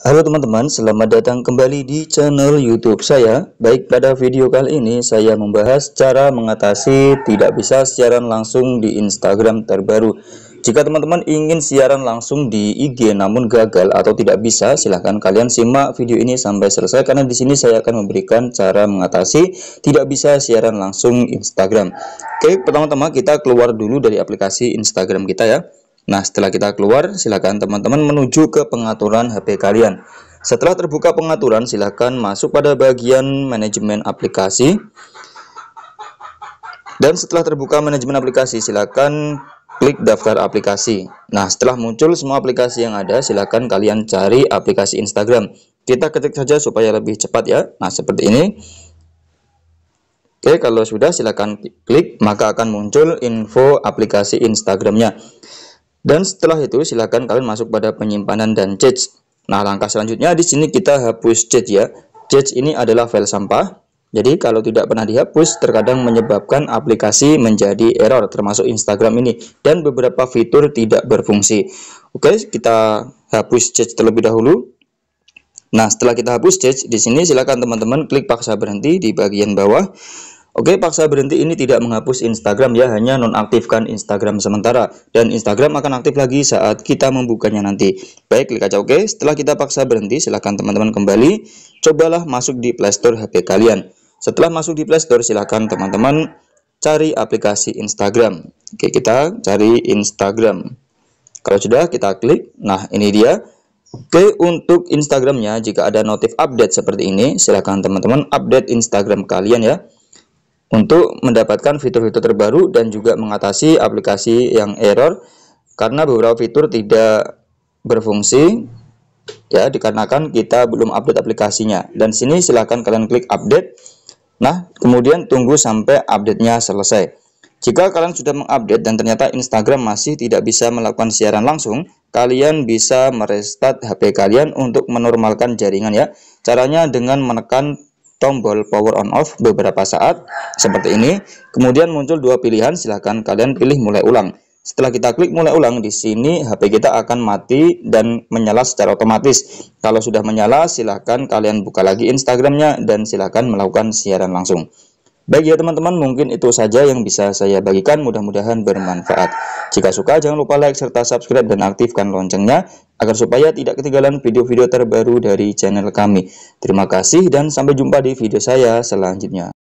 Halo teman-teman, selamat datang kembali di channel YouTube saya. Baik, pada video kali ini saya membahas cara mengatasi tidak bisa siaran langsung di Instagram terbaru. Jika teman-teman ingin siaran langsung di IG namun gagal atau tidak bisa, silahkan kalian simak video ini sampai selesai karena di sini saya akan memberikan cara mengatasi tidak bisa siaran langsung Instagram. Oke, pertama-tama kita keluar dulu dari aplikasi Instagram kita ya. Nah, setelah kita keluar, silakan teman-teman menuju ke pengaturan HP kalian. Setelah terbuka pengaturan, silakan masuk pada bagian manajemen aplikasi. Dan setelah terbuka manajemen aplikasi, silakan klik daftar aplikasi. Nah, setelah muncul semua aplikasi yang ada, silakan kalian cari aplikasi Instagram. Kita ketik saja supaya lebih cepat ya. Nah, seperti ini. Oke, kalau sudah silakan klik, maka akan muncul info aplikasi Instagramnya. Dan setelah itu silahkan kalian masuk pada penyimpanan dan change. Nah langkah selanjutnya di sini kita hapus change ya. Change ini adalah file sampah. Jadi kalau tidak pernah dihapus terkadang menyebabkan aplikasi menjadi error termasuk Instagram ini dan beberapa fitur tidak berfungsi. Oke, kita hapus change terlebih dahulu. Nah, setelah kita hapus change di sini silakan teman-teman klik paksa berhenti di bagian bawah. Oke, paksa berhenti ini tidak menghapus Instagram ya, hanya nonaktifkan Instagram sementara. Dan Instagram akan aktif lagi saat kita membukanya nanti. Baik, klik aja oke. Setelah kita paksa berhenti, silahkan teman-teman kembali. Cobalah masuk di Playstore HP kalian. Setelah masuk di Playstore, silahkan teman-teman cari aplikasi Instagram. Oke, kita cari Instagram. Kalau sudah, kita klik. Nah, ini dia. Oke, untuk Instagramnya, jika ada notif update seperti ini, silahkan teman-teman update Instagram kalian ya untuk mendapatkan fitur-fitur terbaru dan juga mengatasi aplikasi yang error karena beberapa fitur tidak berfungsi ya dikarenakan kita belum update aplikasinya dan sini silahkan kalian klik update nah kemudian tunggu sampai update-nya selesai jika kalian sudah mengupdate dan ternyata Instagram masih tidak bisa melakukan siaran langsung kalian bisa merestart HP kalian untuk menormalkan jaringan ya caranya dengan menekan tombol power on off beberapa saat seperti ini. Kemudian muncul dua pilihan, silahkan kalian pilih mulai ulang. Setelah kita klik mulai ulang, di sini HP kita akan mati dan menyala secara otomatis. Kalau sudah menyala, silahkan kalian buka lagi Instagramnya dan silahkan melakukan siaran langsung. Baik ya teman-teman, mungkin itu saja yang bisa saya bagikan, mudah-mudahan bermanfaat. Jika suka, jangan lupa like serta subscribe dan aktifkan loncengnya, agar supaya tidak ketinggalan video-video terbaru dari channel kami. Terima kasih dan sampai jumpa di video saya selanjutnya.